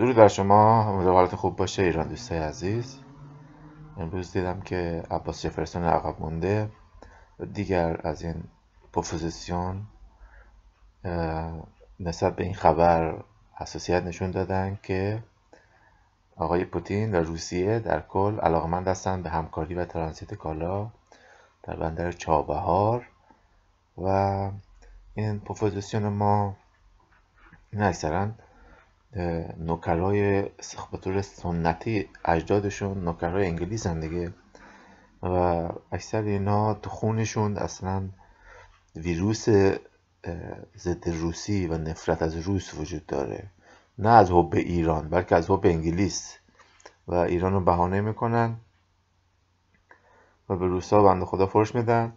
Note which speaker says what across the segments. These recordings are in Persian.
Speaker 1: درود بر شما امیدوارم خوب باشه ایران دوستای عزیز امروز دیدم که عباس جفرسون عقب مونده و دیگر از این پوفوزیسیون نسبت به این خبر حساسیت نشون دادن که آقای پوتین و روسیه در کل علاقمند هستند به همکاری و ترانزیت کالا در بندر چابهار و این پوفوزیسیون ما این نوکرهای سخبتور سنتی اجدادشون نوکرهای انگلیس هم دیگه و اکثر اینا تو خونشون اصلا ویروس ضد روسی و نفرت از روس وجود داره نه از حب ایران بلکه از حب انگلیس و ایران رو بهانه میکنن و به روسا بند خدا فرش میدن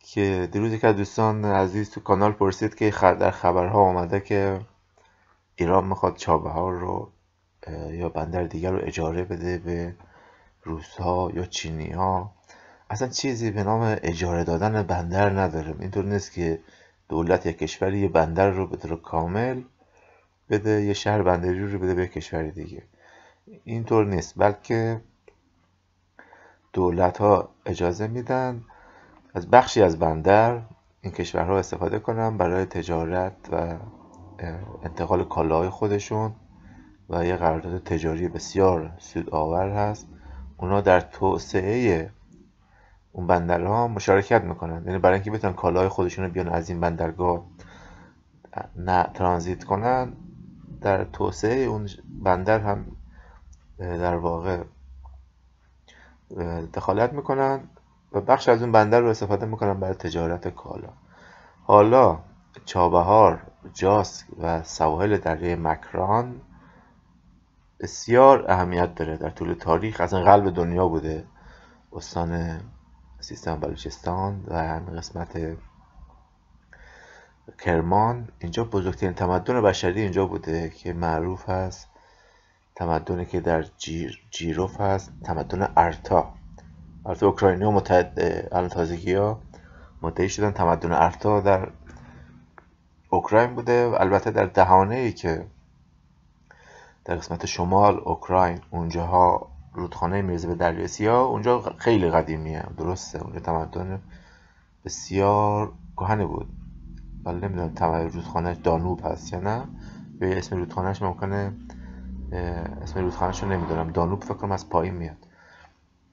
Speaker 1: که دیروز که از دوستان عزیز تو کانال پرسید که در خبرها آمده که ایران میخواد چابهار رو یا بندر دیگر رو اجاره بده به روس ها یا چینی ها اصلا چیزی به نام اجاره دادن بندر نداره اینطور نیست که دولت یک کشوری یه بندر رو به طور کامل بده یه شهر بندری رو بده به کشور دیگه اینطور نیست بلکه دولت ها اجازه میدن از بخشی از بندر این کشورها استفاده کنن برای تجارت و انتقال کالاهای خودشون و یه قرارداد تجاری بسیار سودآور هست اونا در توسعه اون بندرها مشارکت میکنن یعنی برای اینکه بتونن کالای خودشون رو بیان از این بندرگاه نه ترانزیت کنن در توسعه اون بندر هم در واقع دخالت میکنن و بخش از اون بندر رو استفاده میکنن برای تجارت کالا حالا چابهار جاس و سواحل دره مکران بسیار اهمیت داره در طول تاریخ اصلا قلب دنیا بوده استان سیستان بلوچستان و همین قسمت کرمان اینجا بزرگترین تمدن بشری اینجا بوده که معروف هست تمدنی که در جیر، جیروف هست تمدن ارتا ارتا اوکراینی و متحد الان تازگی ها مدعی شدن تمدن ارتا در اوکراین بوده البته در دهانه ای که در قسمت شمال اوکراین اونجاها رودخانه میرزه به دریای اونجا خیلی قدیمیه درسته اونجا تمدن بسیار کهنه بود ولی نمیدونم تمدن رودخانه دانوب هست یا نه به اسم رودخانهش ممکنه اسم رودخانهش رو نمیدونم دانوب فکر از پایین میاد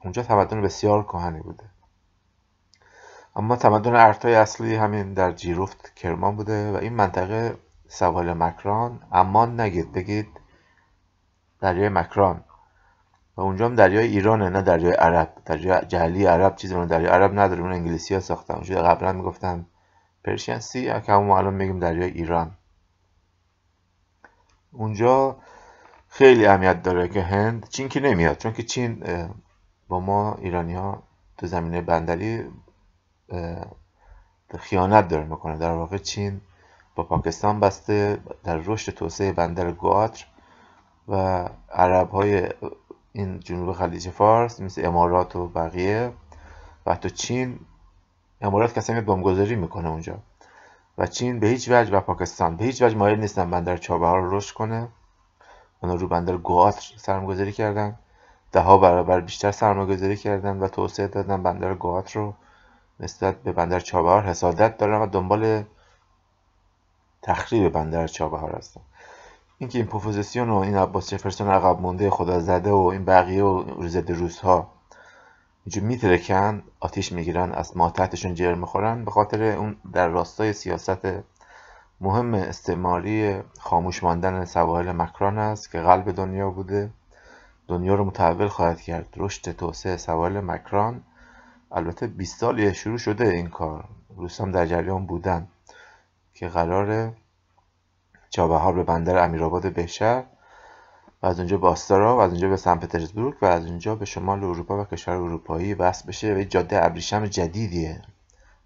Speaker 1: اونجا تمدن بسیار کهنه بوده اما تمدن ارتای اصلی همین در جیروفت کرمان بوده و این منطقه سوال مکران امان نگید بگید دریای مکران و اونجا هم دریای ایرانه نه دریای عرب دریای جهلی عرب چیزی من دریای عرب نداره اون انگلیسی ها ساختم اونجا قبلا میگفتن پرشین سی که همون الان میگیم دریای ایران اونجا خیلی اهمیت داره که هند چین که نمیاد چون که چین با ما ایرانی ها تو زمینه بندری خیانت داره میکنه در واقع چین با پاکستان بسته در رشد توسعه بندر گواتر و عرب های این جنوب خلیج فارس مثل امارات و بقیه و حتی چین امارات کسی بمگذاری میکنه اونجا و چین به هیچ وجه و پاکستان به هیچ وجه مایل نیستن بندر چابهار رو رشد کنه اونا رو بندر گواتر سرمگذاری کردن ده ها برابر بیشتر سرمگذاری کردن و توسعه دادن بندر گواتر رو نسبت به بندر چابهار حسادت دارن و دنبال تخریب بندر چابهار هستن اینکه این پوفوزیسیون و این عباس جفرسون عقب مونده خدا زده و این بقیه و ضد روس ها اینجا میترکن آتیش میگیرن از ما تحتشون جر میخورن به خاطر اون در راستای سیاست مهم استعماری خاموش ماندن سواحل مکران است که قلب دنیا بوده دنیا رو متحول خواهد کرد رشد توسعه سواحل مکران البته 20 سال شروع شده این کار روس هم در جریان بودن که قرار چابهار به بندر امیرآباد بشر و از اونجا به آسترا و از اونجا به سن پترزبورگ و از اونجا به شمال اروپا و کشور اروپایی وصل بشه و جاده ابریشم جدیدیه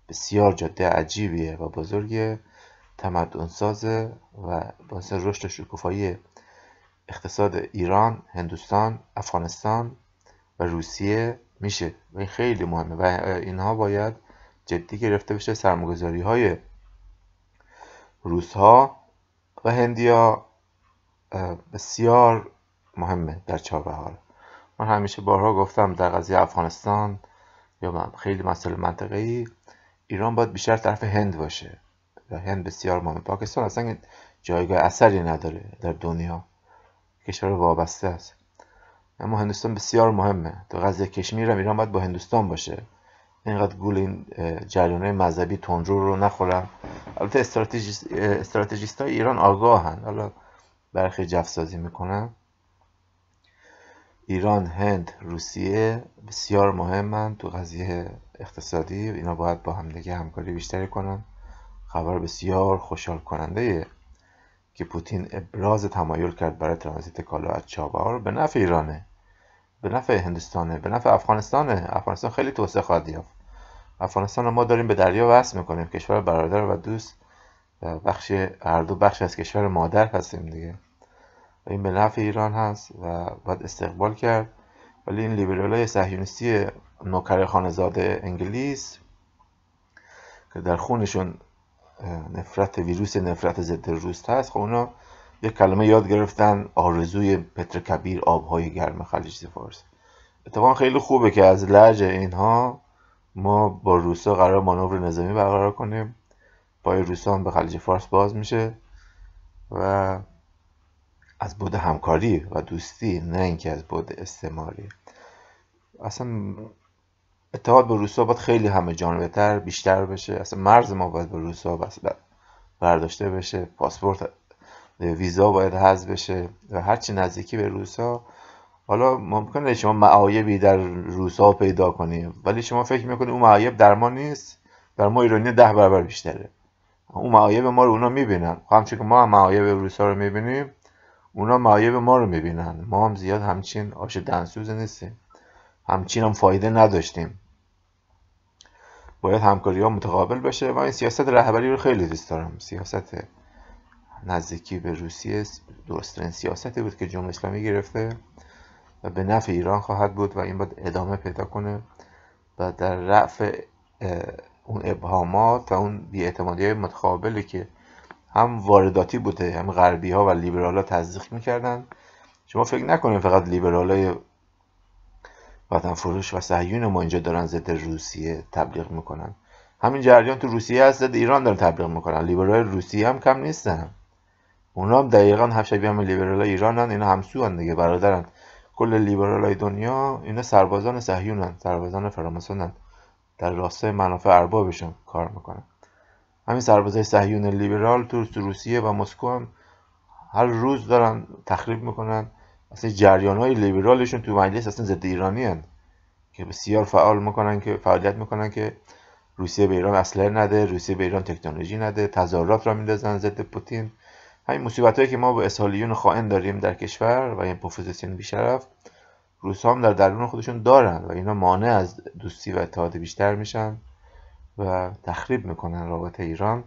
Speaker 1: بسیار جاده عجیبیه و بزرگ تمدن سازه و باعث رشد و شکوفایی اقتصاد ایران، هندوستان، افغانستان و روسیه میشه و این خیلی مهمه و اینها باید جدی گرفته بشه سرمگذاری های روس ها و هندیا بسیار مهمه در بهار من همیشه بارها گفتم در قضیه افغانستان یا من خیلی مسئله ای ایران باید بیشتر طرف هند باشه و هند بسیار مهمه پاکستان اصلا جایگاه اثری نداره در دنیا کشور وابسته است اما هندوستان بسیار مهمه تو قضیه کشمیر هم ایران باید با هندوستان باشه اینقدر گول این های مذهبی تندرو رو نخورم البته استراتژیست های ایران آگاهن حالا برخی جفسازی میکنن ایران، هند، روسیه بسیار مهمن تو قضیه اقتصادی اینا باید با همدیگه همکاری بیشتری کنن خبر بسیار خوشحال کننده که پوتین ابراز تمایل کرد برای ترانزیت کالا از چابهار به نفع ایرانه به نفع هندستانه به نفع افغانستانه افغانستان خیلی توسعه خواهد یافت افغانستان رو ما داریم به دریا وصل میکنیم کشور برادر و دوست و بخش هر دو بخش از کشور مادر هستیم دیگه و این به نفع ایران هست و باید استقبال کرد ولی این لیبرال های نوکره نوکر خانزاده انگلیس که در خونشون نفرت ویروس نفرت ضد روست هست خب اونا یک کلمه یاد گرفتن آرزوی پتر کبیر آبهای گرم خلیج فارس اتفاقا خیلی خوبه که از لج اینها ما با روسا قرار مانور نظامی برقرار کنیم پای روسان به خلیج فارس باز میشه و از بود همکاری و دوستی نه اینکه از بود استعماری اصلا اتحاد با روسا باید خیلی همه جانبه تر بیشتر بشه اصلا مرز ما باید به روسا برداشته بشه پاسپورت ویزا باید حذف بشه و هرچی نزدیکی به روسا حالا ممکنه شما معایبی در روسا پیدا کنیم ولی شما فکر میکنید اون معایب در ما نیست در ما ایرانی ده برابر بیشتره اون معایب ما رو اونا میبینن خب همچون که ما هم معایب روسا رو میبینیم اونا معایب ما رو میبینن ما هم زیاد همچین آش دنسوز نیستیم همچین هم فایده نداشتیم باید همکاری ها متقابل باشه و این سیاست رهبری رو خیلی دوست دارم سیاست نزدیکی به روسیه درستترین سیاستی بود که جمهوری اسلامی گرفته و به نفع ایران خواهد بود و این باید ادامه پیدا کنه و در رفع اون ابهامات و اون بیاعتمادی های متقابلی که هم وارداتی بوده هم غربی ها و لیبرال ها میکردن شما فکر نکنید فقط لیبرال وطن فروش و سهیون ما اینجا دارن ضد روسیه تبلیغ میکنن همین جریان تو روسیه هست ضد ایران دارن تبلیغ میکنن لیبرال روسیه هم کم نیستن اونا هم دقیقا هم شبیه هم ایران ایرانن اینا همسو هن دیگه برادرن کل لیبرال های دنیا اینا سربازان سهیون هن. سربازان فراماسونن در راسته منافع اربابشون کار میکنن همین سربازای سهیون لیبرال تو روسیه و مسکو هم هر روز دارن تخریب میکنن اصلا جریان های لیبرالشون تو مجلس اصلا ضد ایرانی هن. که بسیار فعال میکنن که فعالیت میکنن که روسیه به ایران اسلحه نده روسیه به ایران تکنولوژی نده تظاهرات را میندازن ضد پوتین همین مصیبت که ما به اسهالیون خائن داریم در کشور و این پوفیزیسیون بیشرف روس هم در درون خودشون دارن و اینا مانع از دوستی و اتحاد بیشتر میشن و تخریب میکنن رابطه ایران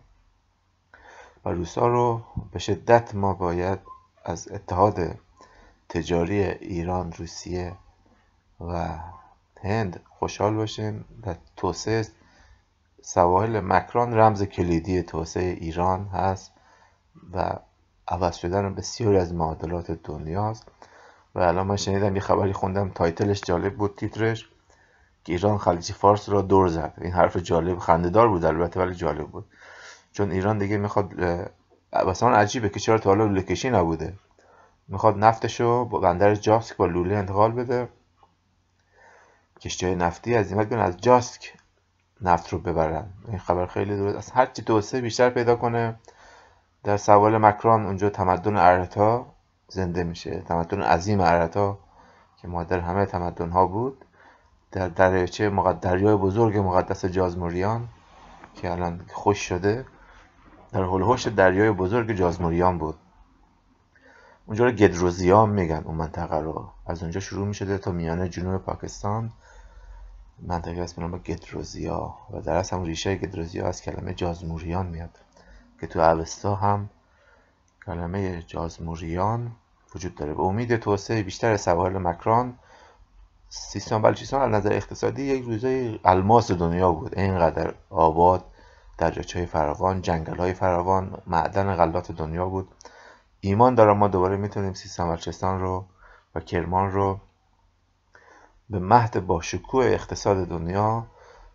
Speaker 1: و روسا رو به شدت ما باید از اتحاد تجاری ایران روسیه و هند خوشحال باشیم و توسعه سواحل مکران رمز کلیدی توسعه ایران هست و عوض شدن بسیاری از معادلات دنیاست و الان من شنیدم یه خبری خوندم تایتلش جالب بود تیترش که ایران خلیج فارس را دور زد این حرف جالب خنددار بود البته ولی جالب بود چون ایران دیگه میخواد اصلا عجیبه که چرا تا حالا لکشی نبوده میخواد نفتشو با بندر جاسک با لوله انتقال بده کشتی نفتی از این از جاسک نفت رو ببرن این خبر خیلی درست از هرچی توسعه بیشتر پیدا کنه در سوال مکران اونجا تمدن ارتا زنده میشه تمدن عظیم ارتا که مادر همه تمدن ها بود در دریاچه مقدریای دریای بزرگ مقدس جازموریان که الان خوش شده در هلوهوش دریای بزرگ جازموریان بود اونجا رو گدروزیا میگن اون منطقه رو از اونجا شروع میشه تا میان جنوب پاکستان منطقه است به نام و در اصل هم ریشه گدروزیا از کلمه جازموریان میاد که تو اوستا هم کلمه جازموریان وجود داره به امید توسعه بیشتر سواحل مکران سیستان بلوچستان از نظر اقتصادی یک روزه الماس دنیا بود اینقدر آباد دریاچه های فراوان جنگل های فراوان معدن غلات دنیا بود ایمان دارم ما دوباره میتونیم سیستان و رو و کرمان رو به مهد با شکوه اقتصاد دنیا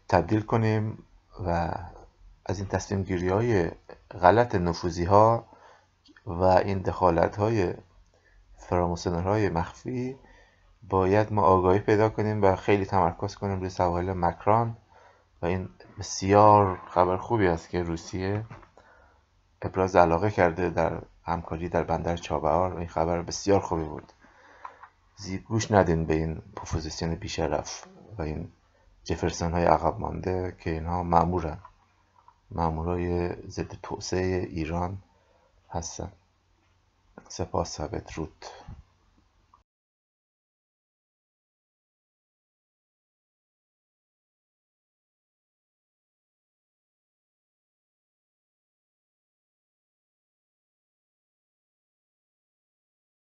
Speaker 1: تبدیل کنیم و از این تصمیم گیری های غلط نفوزی ها و این دخالت های فراموسنر های مخفی باید ما آگاهی پیدا کنیم و خیلی تمرکز کنیم روی سواحل مکران و این بسیار خبر خوبی است که روسیه ابراز علاقه کرده در همکاری در بندر چابهار این خبر بسیار خوبی بود زی گوش ندین به این پوزیسیون بیشرف و این جفرسن های عقب مانده که اینها معمورن های ضد توسعه ایران هستن سپاس ثابت رود.